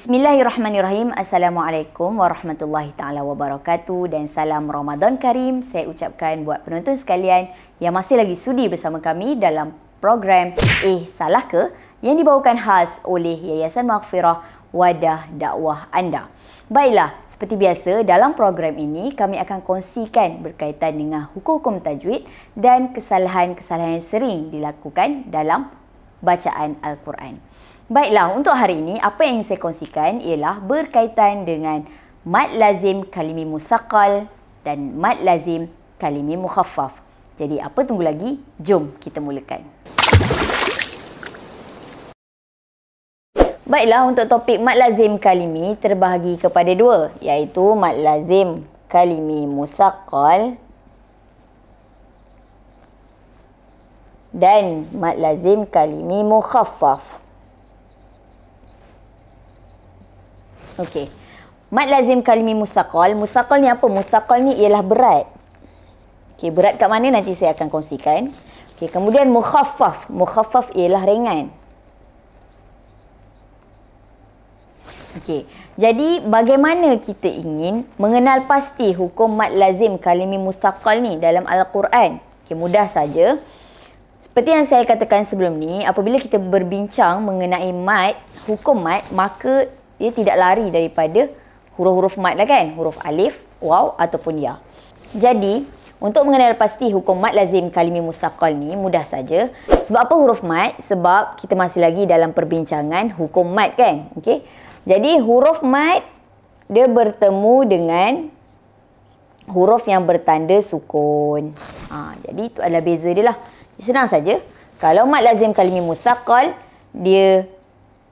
Bismillahirrahmanirrahim. Assalamualaikum warahmatullahi taala wabarakatuh dan salam Ramadan Karim. Saya ucapkan buat penonton sekalian yang masih lagi sudi bersama kami dalam program Eh Salah Ke yang dibawakan khas oleh Yayasan Maghfirah Wadah Dakwah Anda. Baiklah, seperti biasa dalam program ini kami akan kongsikan berkaitan dengan hukum-hukum tajwid dan kesalahan-kesalahan yang sering dilakukan dalam bacaan Al-Quran. Baiklah, untuk hari ini apa yang saya kongsikan ialah berkaitan dengan mad lazim kalimi musaqal dan mad lazim kalimi mukhaffaf. Jadi apa tunggu lagi? Jom kita mulakan. Baiklah, untuk topik mad lazim kalimi terbahagi kepada dua iaitu mad lazim kalimi musaqal dan mad lazim kalimi mukhaffaf. Okey. Mad lazim kalimi musaqal. Musaqal ni apa? Musaqal ni ialah berat. Okey, berat kat mana nanti saya akan kongsikan. Okey, kemudian mukhaffaf. Mukhaffaf ialah ringan. Okey. Jadi bagaimana kita ingin mengenal pasti hukum mad lazim kalimi mustaqal ni dalam al-Quran? Okey, mudah saja. Seperti yang saya katakan sebelum ni, apabila kita berbincang mengenai mat, hukum mat, maka ia tidak lari daripada huruf-huruf mat lah kan? Huruf alif, waw ataupun ya. Jadi, untuk mengenal pasti hukum mat lazim kalimi mustaqal ni, mudah saja. Sebab apa huruf mat? Sebab kita masih lagi dalam perbincangan hukum mat kan? Okay? Jadi, huruf mat dia bertemu dengan huruf yang bertanda sukun. Ha, jadi, itu adalah beza dia lah. Senang saja. Kalau mad lazim kalimi mutsaqqal, dia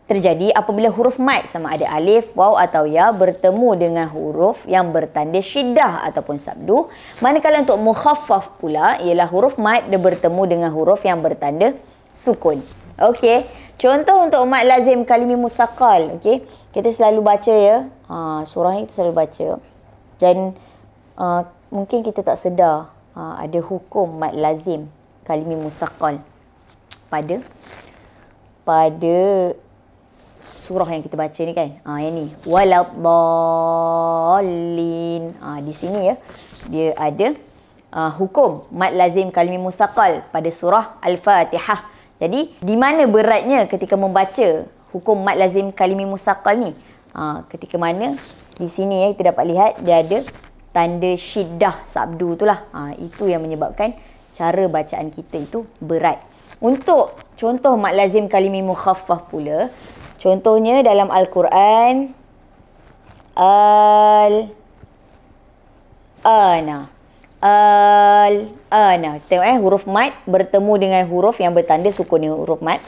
terjadi apabila huruf mad sama ada alif, waw atau ya bertemu dengan huruf yang bertanda syiddah ataupun sabdu. Manakala untuk mukhaffaf pula ialah huruf mad dia bertemu dengan huruf yang bertanda sukun. Okey. Contoh untuk mad lazim kalimi mutsaqqal, okey. Kita selalu baca ya. Ha, surah ni kita selalu baca. Dan uh, mungkin kita tak sedar uh, ada hukum mad lazim kalimi mustaqal pada pada surah yang kita baca ni kan. Ah ha, yang ni waladdallin. ha, di sini ya. Dia ada uh, hukum mad lazim kalimi mustaqal pada surah al-Fatihah. Jadi di mana beratnya ketika membaca hukum mad lazim kalimi mustaqal ni? Ha, ketika mana di sini ya kita dapat lihat dia ada tanda syiddah sabdu itulah. ha, itu yang menyebabkan cara bacaan kita itu berat. Untuk contoh mad lazim kalimi mukhaffaf pula, contohnya dalam Al-Quran, Al-Ana. Al-Ana. Tengok eh, huruf mad bertemu dengan huruf yang bertanda sukun. Ini huruf mad.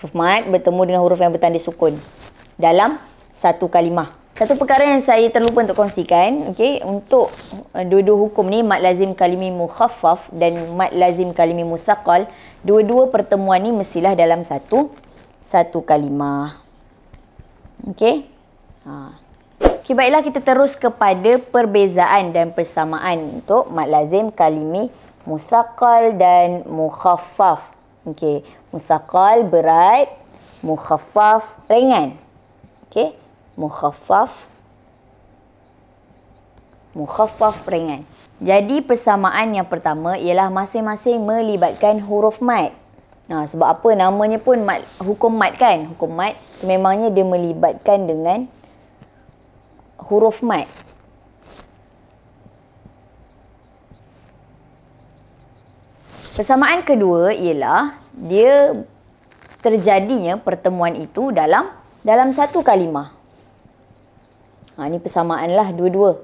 Huruf mad bertemu dengan huruf yang bertanda sukun. Dalam satu kalimah. Satu perkara yang saya terlupa untuk kongsikan, okay, untuk eh, dua-dua hukum ni, mat lazim kalimi mukhaffaf dan mat lazim kalimi musaqal, dua-dua pertemuan ni mestilah dalam satu satu kalimah. Okey? Ha. Okay, baiklah kita terus kepada perbezaan dan persamaan untuk mat lazim kalimi musaqal dan mukhaffaf. Okey, musaqal berat, mukhaffaf ringan. Okey? mukhaffaf mukhaffaf ringan. Jadi persamaan yang pertama ialah masing-masing melibatkan huruf mat. Nah, ha, sebab apa namanya pun mat, hukum mat kan? Hukum mat sememangnya dia melibatkan dengan huruf mat. Persamaan kedua ialah dia terjadinya pertemuan itu dalam dalam satu kalimah. Ha, ini persamaan lah dua-dua.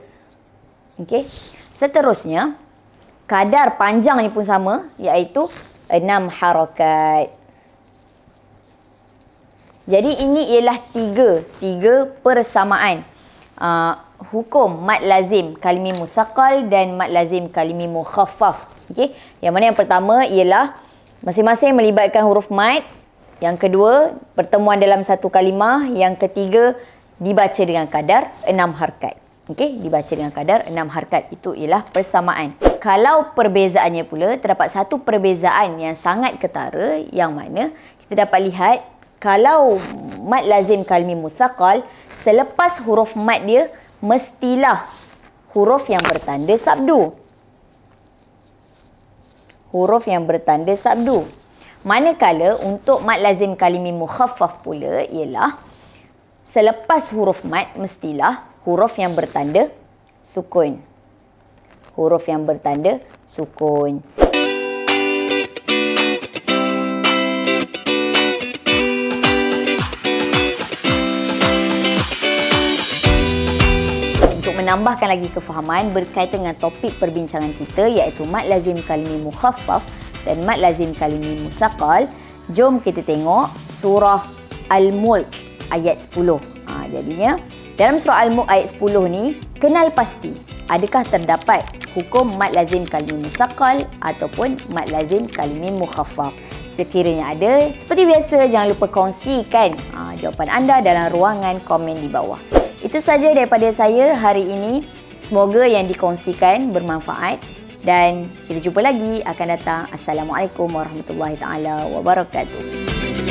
Okey. Seterusnya, kadar panjang ni pun sama iaitu enam harokat. Jadi ini ialah tiga, tiga persamaan. Uh, hukum mad lazim kalimi musaqal dan mad lazim kalimi mukhaffaf. Okey. Yang mana yang pertama ialah masing-masing melibatkan huruf mad. Yang kedua, pertemuan dalam satu kalimah. Yang ketiga, dibaca dengan kadar 6 harkat. Okey, dibaca dengan kadar 6 harkat itu ialah persamaan. Kalau perbezaannya pula terdapat satu perbezaan yang sangat ketara yang mana kita dapat lihat kalau mad lazim kalmi musaqal selepas huruf mad dia mestilah huruf yang bertanda sabdu. Huruf yang bertanda sabdu. Manakala untuk mad lazim kalimi mukhaffaf pula ialah selepas huruf mat mestilah huruf yang bertanda sukun. Huruf yang bertanda sukun. menambahkan lagi kefahaman berkait dengan topik perbincangan kita iaitu mat lazim kalimi mukhaffaf dan mat lazim kalimi musaqal jom kita tengok surah al-mulk ayat 10. Ha, jadinya, dalam surah Al-Mulk ayat 10 ni, kenal pasti adakah terdapat hukum mad lazim kalimi mustaqal ataupun mad lazim kalimi mukhafaf. Sekiranya ada, seperti biasa jangan lupa kongsikan ha, jawapan anda dalam ruangan komen di bawah. Itu saja daripada saya hari ini. Semoga yang dikongsikan bermanfaat dan kita jumpa lagi akan datang. Assalamualaikum warahmatullahi taala wabarakatuh.